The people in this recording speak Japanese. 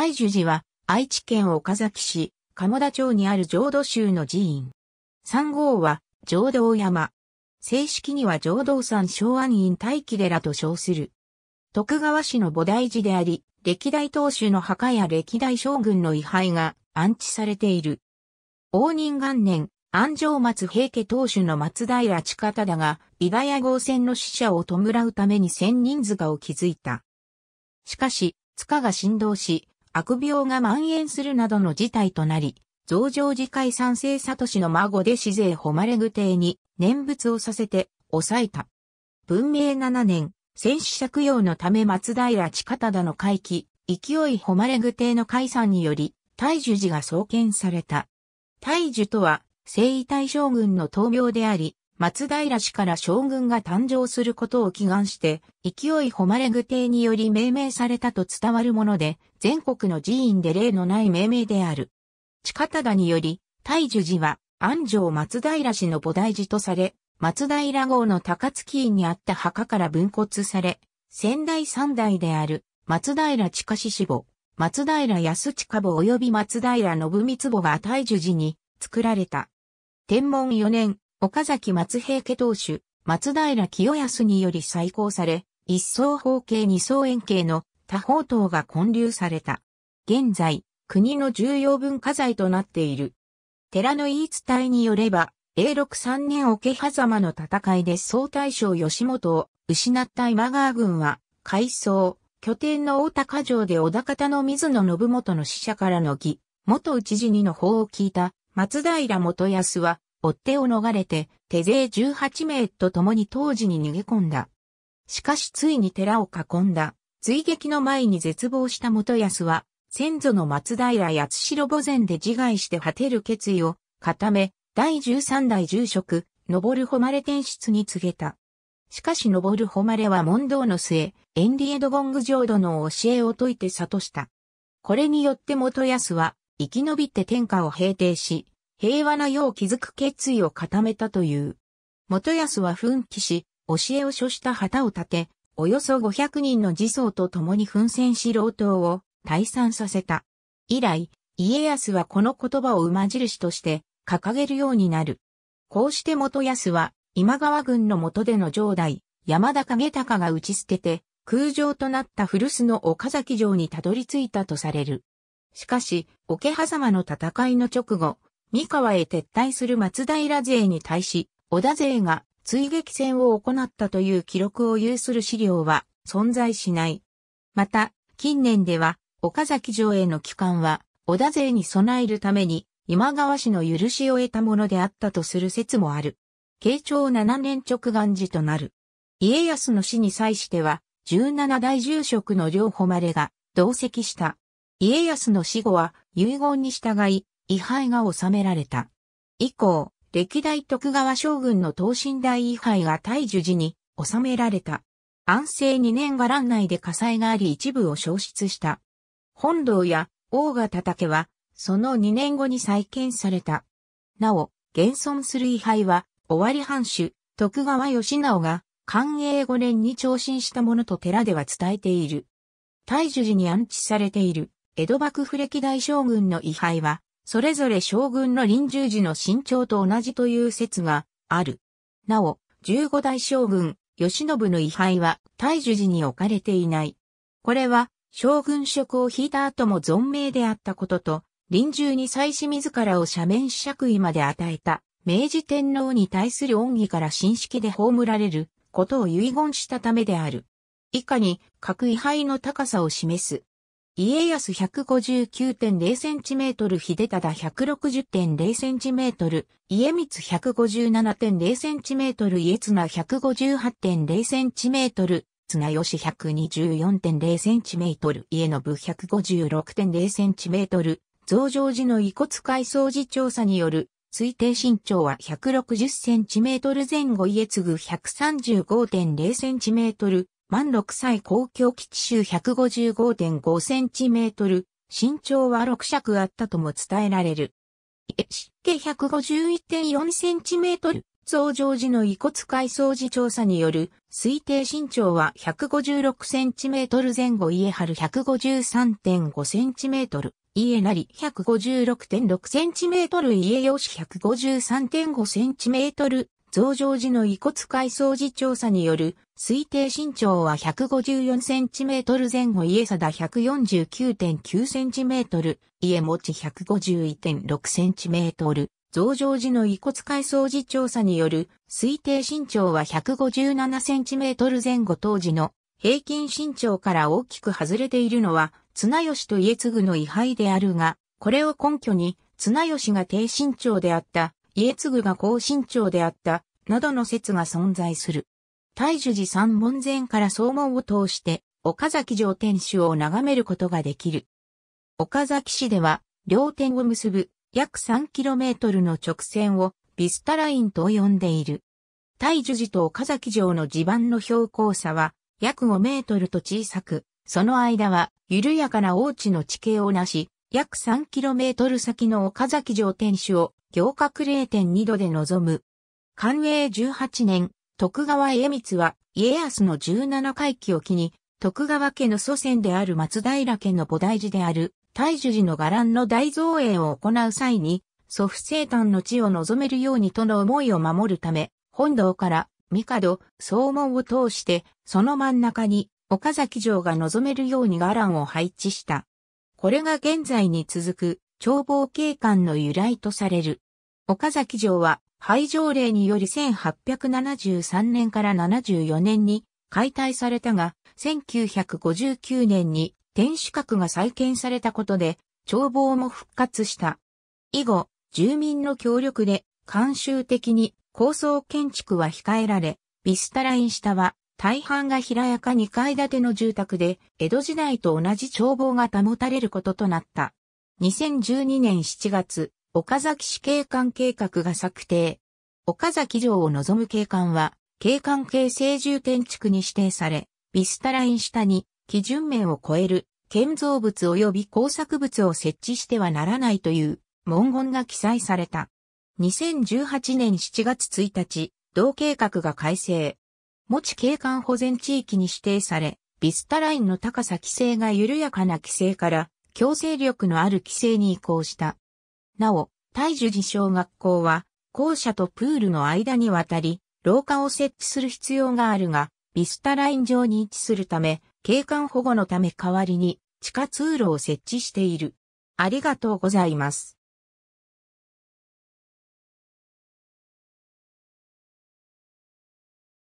大樹寺は愛知県岡崎市鴨田町にある浄土宗の寺院。3号は浄土山。正式には浄土山昭安院大輝寺と称する。徳川氏の菩提寺であり、歴代当主の墓や歴代将軍の位牌が安置されている。応仁元年、安城松平家当主の松平方だが、伊賀屋号線の死者を弔うために千人塚を築いた。しかし、塚が振動し、悪病が蔓延するなどの事態となり、増上寺会三世聡の孫で死税誉れ具邸に念仏をさせて抑えた。文明7年、戦死借用のため松平近忠の回帰、勢い誉れ具邸の解散により、大樹寺が創建された。大樹とは、征夷大将軍の闘病であり、松平氏から将軍が誕生することを祈願して、勢い誉れ具帝により命名されたと伝わるもので、全国の寺院で例のない命名である。地近忠により、大樹寺は安城松平氏の菩提寺とされ、松平号の高槻院にあった墓から分骨され、先代三代である松平地下氏死母、松平安近母及び松平信光母が大樹寺に作られた。天文四年、岡崎松平家当主、松平清康により再興され、一層方形二層円形の多方塔が建立された。現在、国の重要文化財となっている。寺の言い伝えによれば、永禄三年桶狭間の戦いで総大将吉本を失った今川軍は、改装、拠点の大高城で小高田の水野信元の使者からの義、元内寺にの法を聞いた松平元康は追っ手を逃れて、手勢18名と共に当時に逃げ込んだ。しかしついに寺を囲んだ、追撃の前に絶望した元康は、先祖の松平八代墓前で自害して果てる決意を固め、第13代住職、登る誉天室に告げた。しかし登る誉は問答の末、エンリエドゴング浄土の教えを説いて悟した。これによって元康は、生き延びて天下を平定し、平和な世を築く決意を固めたという。元康は奮起し、教えを所した旗を立て、およそ500人の自僧と共に奮戦し老党を退散させた。以来、家康はこの言葉を馬印として掲げるようになる。こうして元康は今川軍の元での城代、山田景隆が打ち捨てて、空城となった古巣の岡崎城にたどり着いたとされる。しかし、桶狭間の戦いの直後、三河へ撤退する松平勢に対し、織田勢が追撃戦を行ったという記録を有する資料は存在しない。また、近年では、岡崎城への帰還は、織田勢に備えるために、今川氏の許しを得たものであったとする説もある。慶長七年直願寺となる。家康の死に際しては、十七代住職の両誉れが同席した。家康の死後は遺言に従い、位牌が収められた。以降、歴代徳川将軍の等身大位牌が大樹寺に収められた。安政2年が乱内で火災があり一部を消失した。本堂や大賀竹は、その2年後に再建された。なお、現存する位牌は、終わり藩主、徳川義直が、寛永5年に長身したものと寺では伝えている。大樹寺に安置されている、江戸幕府歴代将軍の位牌は、それぞれ将軍の臨終時の身長と同じという説がある。なお、十五代将軍、慶喜の位牌は大樹寺に置かれていない。これは、将軍職を引いた後も存命であったことと、臨終に妻子自らを面免爵位まで与えた、明治天皇に対する恩義から新式で葬られることを遺言したためである。以下に、各位牌の高さを示す家康 159.0cm 秀忠 160.0cm 家光 157.0cm 家綱 158.0cm 綱吉 124.0cm 家信 156.0cm 増上寺の遺骨改装時調査による推定身長は 160cm 前後家継ぐ 135.0cm 満六歳公共基地周 155.5cm、身長は6尺あったとも伝えられる。湿気 151.4cm、増上寺の遺骨改装時調査による推定身長は 156cm 前後家春 153.5cm、家なり 156.6cm 家よし 153.5cm、増上寺の遺骨改装時調査による推定身長は154センチメートル前後家貞149.9センチメートル、家持ち151.6センチメートル、増上寺の遺骨改装時調査による推定身長は157センチメートル前後当時の平均身長から大きく外れているのは綱吉と家継の位牌であるが、これを根拠に綱吉が低身長であった、家継が高身長であった、などの説が存在する。大樹寺三門前から総門を通して、岡崎城天守を眺めることができる。岡崎市では、両天を結ぶ約 3km の直線をビスタラインと呼んでいる。大樹寺と岡崎城の地盤の標高差は約5メートルと小さく、その間は緩やかな大地の地形をなし、約 3km 先の岡崎城天守を行角0.2度で望む。寛永18年、徳川家光は家康の17回帰を機に、徳川家の祖先である松平家の菩提寺である大樹寺の伽藍の大造営を行う際に、祖父生誕の地を望めるようにとの思いを守るため、本堂から帝、総門を通して、その真ん中に岡崎城が望めるように伽藍を配置した。これが現在に続く、眺望景観の由来とされる。岡崎城は廃条令により1873年から74年に解体されたが、1959年に天守閣が再建されたことで、眺望も復活した。以後、住民の協力で、慣習的に高層建築は控えられ、ビスタライン下は大半が平やか2階建ての住宅で、江戸時代と同じ眺望が保たれることとなった。2012年7月、岡崎市景観計画が策定。岡崎城を望む景観は、景観形成重点地区に指定され、ビスタライン下に基準面を超える建造物及び工作物を設置してはならないという文言が記載された。2018年7月1日、同計画が改正。持ち景観保全地域に指定され、ビスタラインの高さ規制が緩やかな規制から強制力のある規制に移行した。なお、大樹寺小学校は、校舎とプールの間に渡り、廊下を設置する必要があるが、ビスタライン上に位置するため、景観保護のため代わりに地下通路を設置している。ありがとうございます。